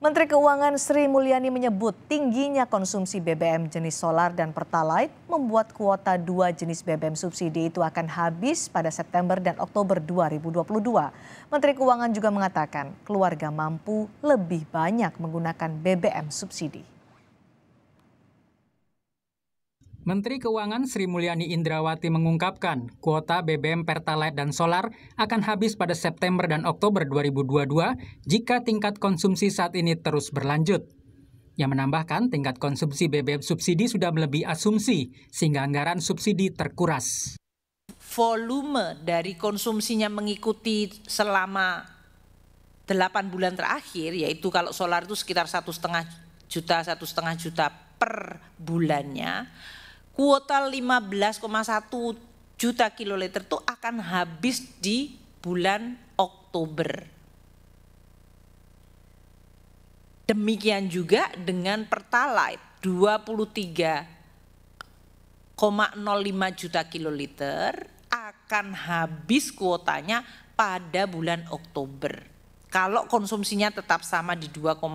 Menteri Keuangan Sri Mulyani menyebut tingginya konsumsi BBM jenis solar dan pertalite membuat kuota dua jenis BBM subsidi itu akan habis pada September dan Oktober 2022. Menteri Keuangan juga mengatakan keluarga mampu lebih banyak menggunakan BBM subsidi. Menteri Keuangan Sri Mulyani Indrawati mengungkapkan, kuota BBM Pertalite dan Solar akan habis pada September dan Oktober 2022 jika tingkat konsumsi saat ini terus berlanjut. Yang menambahkan, tingkat konsumsi BBM subsidi sudah melebihi asumsi, sehingga anggaran subsidi terkuras. Volume dari konsumsinya mengikuti selama 8 bulan terakhir, yaitu kalau solar itu sekitar satu setengah juta, satu setengah juta per bulannya kuota 15,1 juta kiloliter itu akan habis di bulan Oktober. Demikian juga dengan Pertalite 23,05 juta kiloliter akan habis kuotanya pada bulan Oktober. Kalau konsumsinya tetap sama di 2,4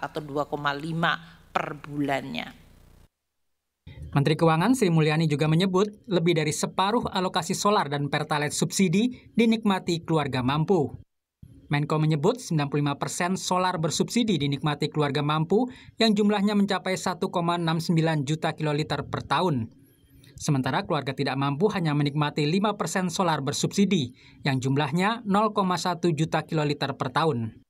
atau 2,5 per bulannya. Menteri Keuangan Sri Mulyani juga menyebut lebih dari separuh alokasi solar dan pertalite subsidi dinikmati keluarga mampu. Menko menyebut 95 persen solar bersubsidi dinikmati keluarga mampu yang jumlahnya mencapai 1,69 juta kiloliter per tahun. Sementara keluarga tidak mampu hanya menikmati 5 persen solar bersubsidi yang jumlahnya 0,1 juta kiloliter per tahun.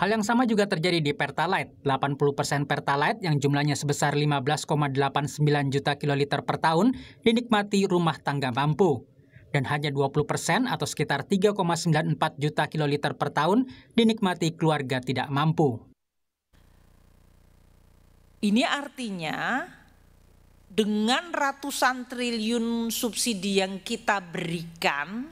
Hal yang sama juga terjadi di Pertalite. 80% Pertalite yang jumlahnya sebesar 15,89 juta kiloliter per tahun dinikmati rumah tangga mampu. Dan hanya 20% atau sekitar 3,94 juta kiloliter per tahun dinikmati keluarga tidak mampu. Ini artinya dengan ratusan triliun subsidi yang kita berikan,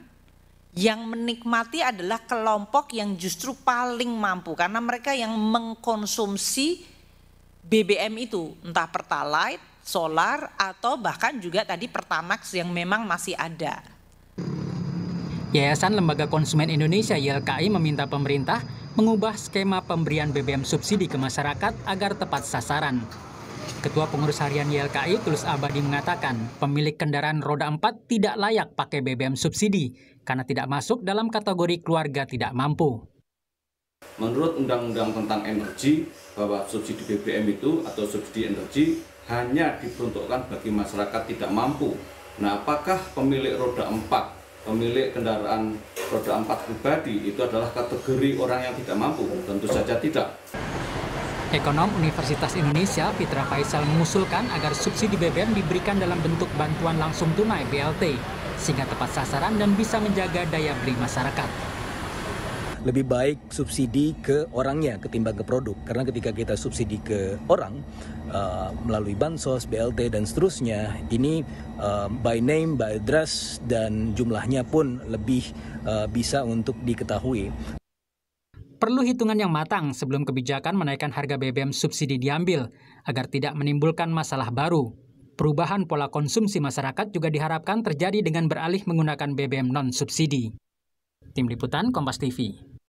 yang menikmati adalah kelompok yang justru paling mampu karena mereka yang mengkonsumsi BBM itu, entah pertalite, solar atau bahkan juga tadi Pertamax yang memang masih ada. Yayasan Lembaga Konsumen Indonesia YLKI meminta pemerintah mengubah skema pemberian BBM subsidi ke masyarakat agar tepat sasaran. Ketua Pengurus Harian YLKI Tulus Abadi mengatakan, pemilik kendaraan roda 4 tidak layak pakai BBM subsidi karena tidak masuk dalam kategori keluarga tidak mampu. Menurut Undang-Undang tentang Energi, bahwa subsidi BBM itu atau subsidi energi hanya diperuntukkan bagi masyarakat tidak mampu. Nah, apakah pemilik roda 4, pemilik kendaraan roda 4 pribadi itu adalah kategori orang yang tidak mampu? Tentu saja tidak. Ekonom Universitas Indonesia Fitra Faisal mengusulkan agar subsidi BBM diberikan dalam bentuk bantuan langsung tunai BLT sehingga tepat sasaran dan bisa menjaga daya beli masyarakat lebih baik subsidi ke orangnya ketimbang ke produk karena ketika kita subsidi ke orang uh, melalui bansos, BLT dan seterusnya ini uh, by name, by address dan jumlahnya pun lebih uh, bisa untuk diketahui perlu hitungan yang matang sebelum kebijakan menaikkan harga BBM subsidi diambil, agar tidak menimbulkan masalah baru. Perubahan pola konsumsi masyarakat juga diharapkan terjadi dengan beralih menggunakan BBM non-subsidi. Tim Liputan Kompas TV